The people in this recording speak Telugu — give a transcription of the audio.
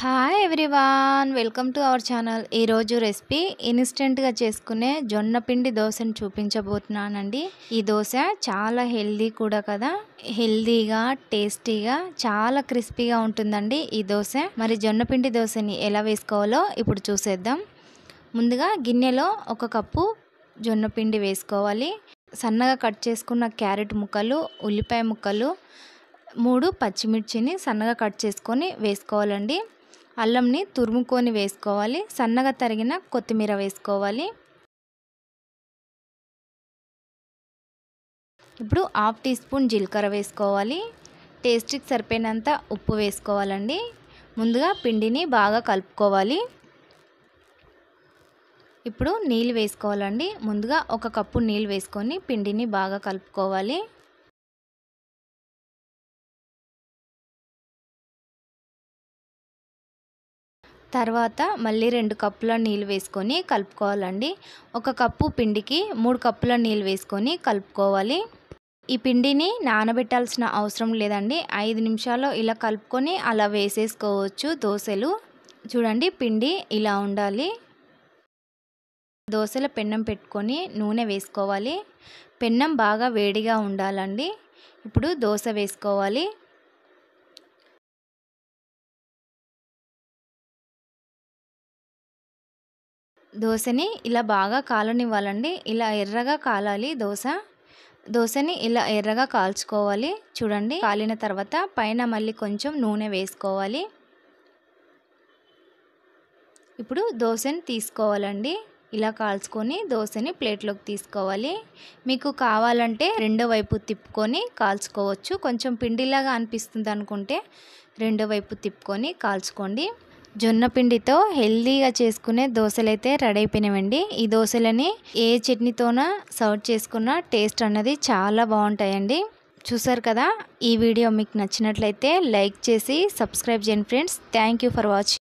hi everyone welcome to our channel ఈరోజు రెసిపీ ఇన్స్టెంట్గా చేసుకునే జొన్న పిండి దోశను చూపించబోతున్నానండి ఈ దోశ చాలా హెల్దీ కూడా కదా హెల్దీగా టేస్టీగా చాలా క్రిస్పీగా ఉంటుందండి ఈ దోశ మరి జొన్న పిండి దోశని ఎలా వేసుకోవాలో ఇప్పుడు చూసేద్దాం ముందుగా గిన్నెలో ఒక కప్పు జొన్న పిండి వేసుకోవాలి సన్నగా కట్ చేసుకున్న క్యారెట్ ముక్కలు ఉల్లిపాయ ముక్కలు మూడు పచ్చిమిర్చిని సన్నగా కట్ చేసుకొని వేసుకోవాలండి అల్లంని తురుముకొని వేసుకోవాలి సన్నగా తరిగిన కొత్తిమీర వేసుకోవాలి ఇప్పుడు హాఫ్ టీ స్పూన్ జీలకర్ర వేసుకోవాలి టేస్ట్కి సరిపోయినంత ఉప్పు వేసుకోవాలండి ముందుగా పిండిని బాగా కలుపుకోవాలి ఇప్పుడు నీళ్ళు వేసుకోవాలండి ముందుగా ఒక కప్పు నీళ్ళు వేసుకొని పిండిని బాగా కలుపుకోవాలి తర్వాత మళ్ళీ రెండు కప్పుల నీళ్ళు వేసుకొని కలుపుకోవాలండి ఒక కప్పు పిండికి మూడు కప్పుల నీళ్ళు వేసుకొని కలుపుకోవాలి ఈ పిండిని నానబెట్టాల్సిన అవసరం లేదండి ఐదు నిమిషాల్లో ఇలా కలుపుకొని అలా వేసేసుకోవచ్చు దోశలు చూడండి పిండి ఇలా ఉండాలి దోశల పెన్నం పెట్టుకొని నూనె వేసుకోవాలి పెన్నం బాగా వేడిగా ఉండాలండి ఇప్పుడు దోశ వేసుకోవాలి దోశని ఇలా బాగా కాలనివ్వాలండి ఇలా ఎర్రగా కాలాలి దోశ దోశని ఇలా ఎర్రగా కాల్చుకోవాలి చూడండి కాలిన తర్వాత పైన మళ్ళీ కొంచెం నూనె వేసుకోవాలి ఇప్పుడు దోశని తీసుకోవాలండి ఇలా కాల్చుకొని దోశని ప్లేట్లోకి తీసుకోవాలి మీకు కావాలంటే రెండో వైపు తిప్పుకొని కాల్చుకోవచ్చు కొంచెం పిండిలాగా అనిపిస్తుంది అనుకుంటే రెండో వైపు తిప్పుకొని కాల్చుకోండి జొన్న పిండితో హెల్దీగా చేసుకునే దోశలు అయితే రెడీ అయిపోయినాయండి ఈ దోశలని ఏ చట్నీతోన సర్వ్ చేసుకున్న టేస్ట్ అన్నది చాలా బాగుంటాయండి చూసారు కదా ఈ వీడియో మీకు నచ్చినట్లయితే లైక్ చేసి సబ్స్క్రైబ్ చేయండి friends thank you for watching